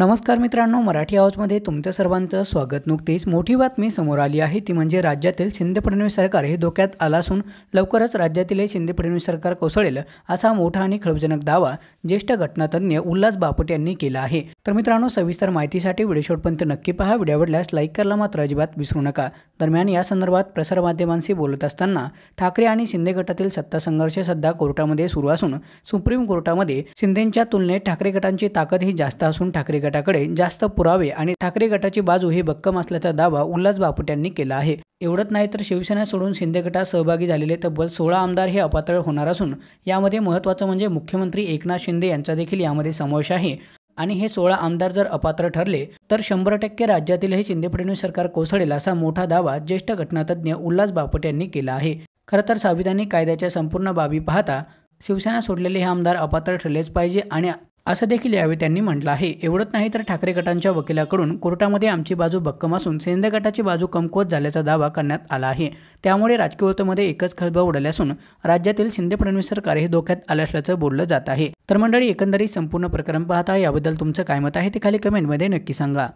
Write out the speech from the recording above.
नमस्कार मित्रांनो मराठी आवाजमध्ये तुमच्या सर्वांचं स्वागत नुकतीच मोठी बातमी समोर आली आहे ती म्हणजे राज्यातील शिंदे फडणवीस सरकार हे धोक्यात आलं असून लवकरच राज्यातील हे शिंदे फडणवीस सरकार कोसळेल असा मोठा आणि खळबजनक दावा ज्येष्ठ घटनातज्ञ उल्हास बापट यांनी केला आहे तर मित्रांनो सविस्तर माहितीसाठी व्हिडिओ शोटपर्यंत नक्की पहा व्हिडिओ आवडल्यास लाईक करायला मात्र अजिबात विसरू नका दरम्यान या संदर्भात प्रसारमाध्यमांशी बोलत असताना ठाकरे आणि शिंदे गटातील सत्ता संघर्ष सध्या कोर्टामध्ये सुरू असून सुप्रीम कोर्टामध्ये शिंदेच्या तुलनेत ठाकरे गटांची ताकद ही जास्त असून ठाकरे गटाकडे जास्त पुरावे आणि ठाकरे गटाची बाजू ही भक्कम असल्याचा दावा उल्हास बापट केला आहे एवढंच नाही तर शिवसेना सोडून शिंदे गटात सहभागी झालेले तब्बल सोळा आमदार हे अपात्र होणार असून यामध्ये महत्त्वाचं म्हणजे मुख्यमंत्री एकनाथ शिंदे यांचा देखील यामध्ये समावेश आहे आणि हे सोळा आमदार जर अपात्र ठरले तर शंभर टक्के राज्यातीलही शिंदे फडणवीस सरकार कोसळेल असा मोठा दावा ज्येष्ठ घटनातज्ञ उल्हास बापट यांनी केला आहे खरं तर संविधानिक कायद्याच्या संपूर्ण बाबी पाहता शिवसेना सोडलेले हे आमदार अपात्र ठरलेच पाहिजे आणि असं देखील यावेळी त्यांनी म्हटलं आहे एवढंच नाही तर ठाकरे गटांच्या वकिलाकडून कोर्टामध्ये आमची बाजू भक्कम असून शिंदे गटाची बाजू कमकुवत झाल्याचा दावा करण्यात आला आहे त्यामुळे राजकीय वृत्तमध्ये एकच खळबळ उडाली असून राज्यातील शिंदे फडणवीस सरकार हे धोक्यात आले असल्याचं बोललं जात आहे तर मंडळी एकंदरीत संपूर्ण प्रकरण पाहता याबद्दल तुमचं काय मत आहे ते खाली कमेंटमध्ये नक्की सांगा